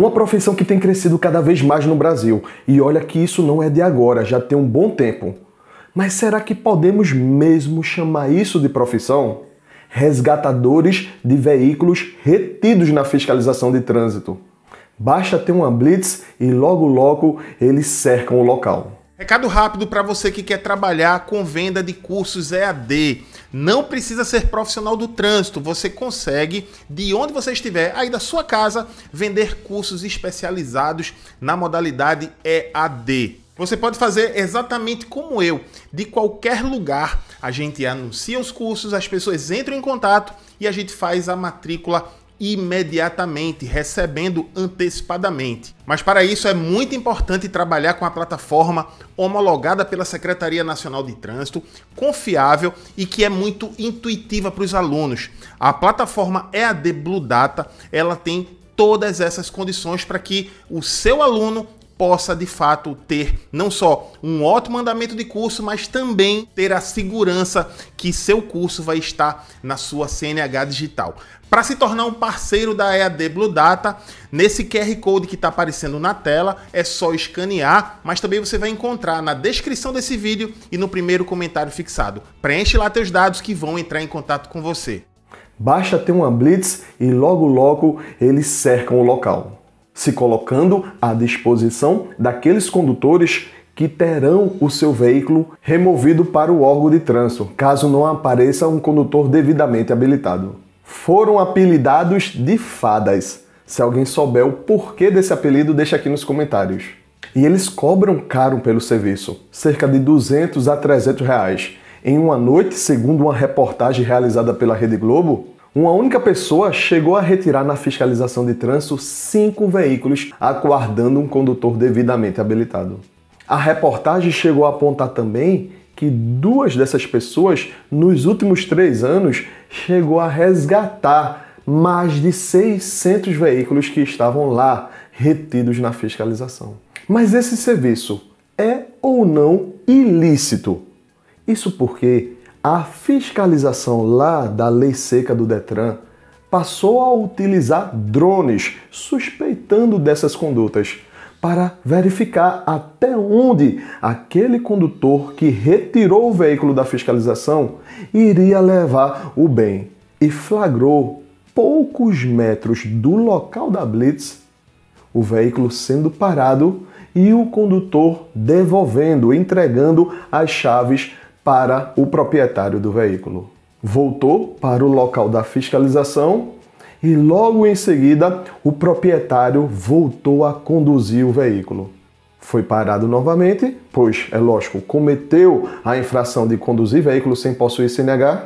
Uma profissão que tem crescido cada vez mais no Brasil. E olha que isso não é de agora, já tem um bom tempo. Mas será que podemos mesmo chamar isso de profissão? Resgatadores de veículos retidos na fiscalização de trânsito. Basta ter uma blitz e logo logo eles cercam o local. Recado rápido para você que quer trabalhar com venda de cursos EAD. Não precisa ser profissional do trânsito, você consegue, de onde você estiver, aí da sua casa, vender cursos especializados na modalidade EAD. Você pode fazer exatamente como eu, de qualquer lugar. A gente anuncia os cursos, as pessoas entram em contato e a gente faz a matrícula imediatamente, recebendo antecipadamente. Mas para isso é muito importante trabalhar com a plataforma homologada pela Secretaria Nacional de Trânsito, confiável e que é muito intuitiva para os alunos. A plataforma EAD Blue Data, ela tem todas essas condições para que o seu aluno possa de fato ter não só um ótimo andamento de curso, mas também ter a segurança que seu curso vai estar na sua CNH digital. Para se tornar um parceiro da EAD Blue Data, nesse QR Code que está aparecendo na tela, é só escanear, mas também você vai encontrar na descrição desse vídeo e no primeiro comentário fixado. Preenche lá teus dados que vão entrar em contato com você. Basta ter uma blitz e logo logo eles cercam o local se colocando à disposição daqueles condutores que terão o seu veículo removido para o órgão de trânsito, caso não apareça um condutor devidamente habilitado. Foram apelidados de fadas. Se alguém souber o porquê desse apelido, deixa aqui nos comentários. E eles cobram caro pelo serviço, cerca de 200 a 300 reais. Em uma noite, segundo uma reportagem realizada pela Rede Globo, uma única pessoa chegou a retirar na fiscalização de trânsito cinco veículos, aguardando um condutor devidamente habilitado. A reportagem chegou a apontar também que duas dessas pessoas, nos últimos três anos, chegou a resgatar mais de 600 veículos que estavam lá, retidos na fiscalização. Mas esse serviço é ou não ilícito? Isso porque a fiscalização lá da lei seca do Detran passou a utilizar drones, suspeitando dessas condutas, para verificar até onde aquele condutor que retirou o veículo da fiscalização iria levar o bem e flagrou poucos metros do local da blitz o veículo sendo parado e o condutor devolvendo, entregando as chaves para o proprietário do veículo. Voltou para o local da fiscalização e logo em seguida o proprietário voltou a conduzir o veículo. Foi parado novamente, pois é lógico, cometeu a infração de conduzir veículo sem possuir CNH.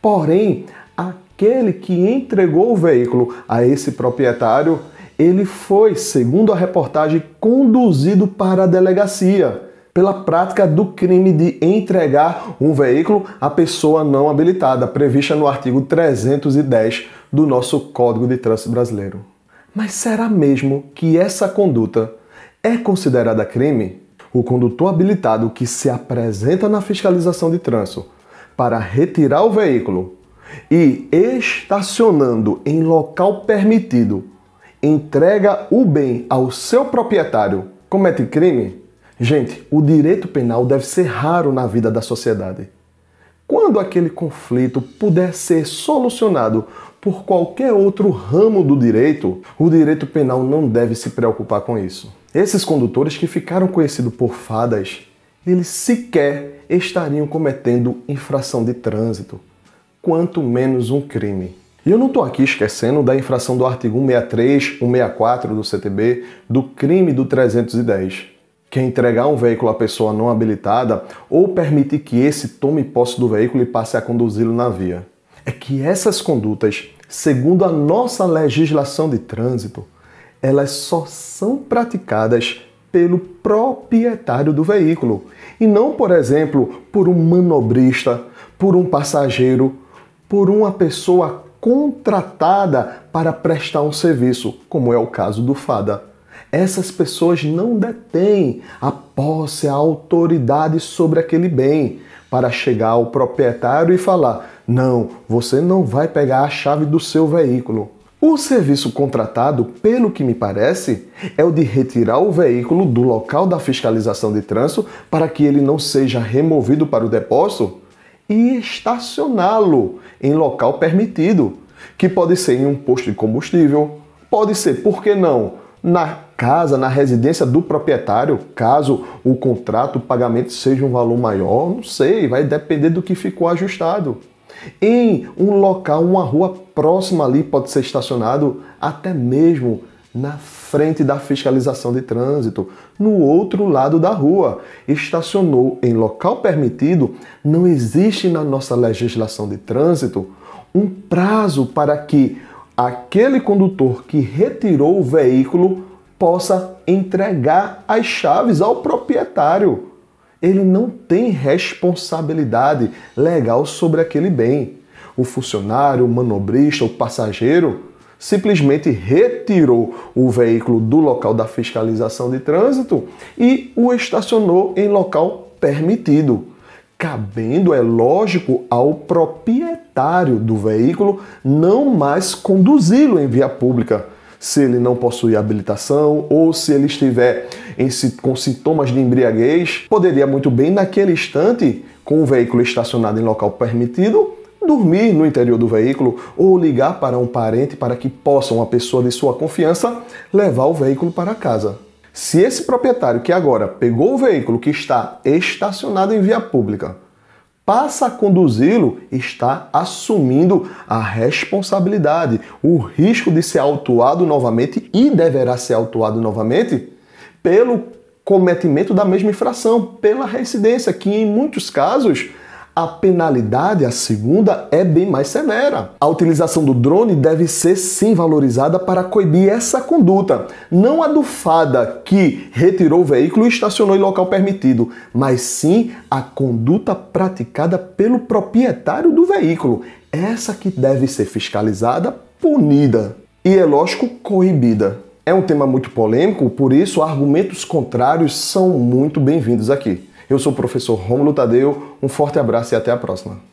Porém, aquele que entregou o veículo a esse proprietário, ele foi, segundo a reportagem, conduzido para a delegacia pela prática do crime de entregar um veículo a pessoa não habilitada, prevista no artigo 310 do nosso Código de Trânsito Brasileiro. Mas será mesmo que essa conduta é considerada crime? O condutor habilitado que se apresenta na fiscalização de trânsito para retirar o veículo e estacionando em local permitido entrega o bem ao seu proprietário comete crime? Gente, o direito penal deve ser raro na vida da sociedade. Quando aquele conflito puder ser solucionado por qualquer outro ramo do direito, o direito penal não deve se preocupar com isso. Esses condutores que ficaram conhecidos por fadas, eles sequer estariam cometendo infração de trânsito, quanto menos um crime. E eu não estou aqui esquecendo da infração do artigo 163, 164 do CTB, do crime do 310 que entregar um veículo à pessoa não habilitada ou permitir que esse tome posse do veículo e passe a conduzi-lo na via. É que essas condutas, segundo a nossa legislação de trânsito, elas só são praticadas pelo proprietário do veículo e não, por exemplo, por um manobrista, por um passageiro, por uma pessoa contratada para prestar um serviço, como é o caso do FADA essas pessoas não detêm a posse, a autoridade sobre aquele bem para chegar ao proprietário e falar: não, você não vai pegar a chave do seu veículo. O serviço contratado, pelo que me parece, é o de retirar o veículo do local da fiscalização de trânsito para que ele não seja removido para o depósito e estacioná-lo em local permitido, que pode ser em um posto de combustível, pode ser, por que não, na casa, na residência do proprietário, caso o contrato, o pagamento seja um valor maior, não sei, vai depender do que ficou ajustado. Em um local, uma rua próxima ali pode ser estacionado até mesmo na frente da fiscalização de trânsito, no outro lado da rua. Estacionou em local permitido, não existe na nossa legislação de trânsito um prazo para que aquele condutor que retirou o veículo possa entregar as chaves ao proprietário. Ele não tem responsabilidade legal sobre aquele bem. O funcionário, o manobrista, o passageiro simplesmente retirou o veículo do local da fiscalização de trânsito e o estacionou em local permitido. Cabendo, é lógico, ao proprietário do veículo não mais conduzi-lo em via pública se ele não possui habilitação ou se ele estiver em, com sintomas de embriaguez, poderia muito bem, naquele instante, com o veículo estacionado em local permitido, dormir no interior do veículo ou ligar para um parente para que possa uma pessoa de sua confiança levar o veículo para casa. Se esse proprietário que agora pegou o veículo que está estacionado em via pública passa a conduzi-lo está assumindo a responsabilidade, o risco de ser autuado novamente e deverá ser autuado novamente pelo cometimento da mesma infração, pela reincidência, que em muitos casos a penalidade, a segunda, é bem mais severa. A utilização do drone deve ser sim valorizada para coibir essa conduta, não a do fada que retirou o veículo e estacionou em local permitido, mas sim a conduta praticada pelo proprietário do veículo. Essa que deve ser fiscalizada, punida e, é lógico, coibida. É um tema muito polêmico, por isso argumentos contrários são muito bem-vindos aqui. Eu sou o professor Romulo Tadeu, um forte abraço e até a próxima.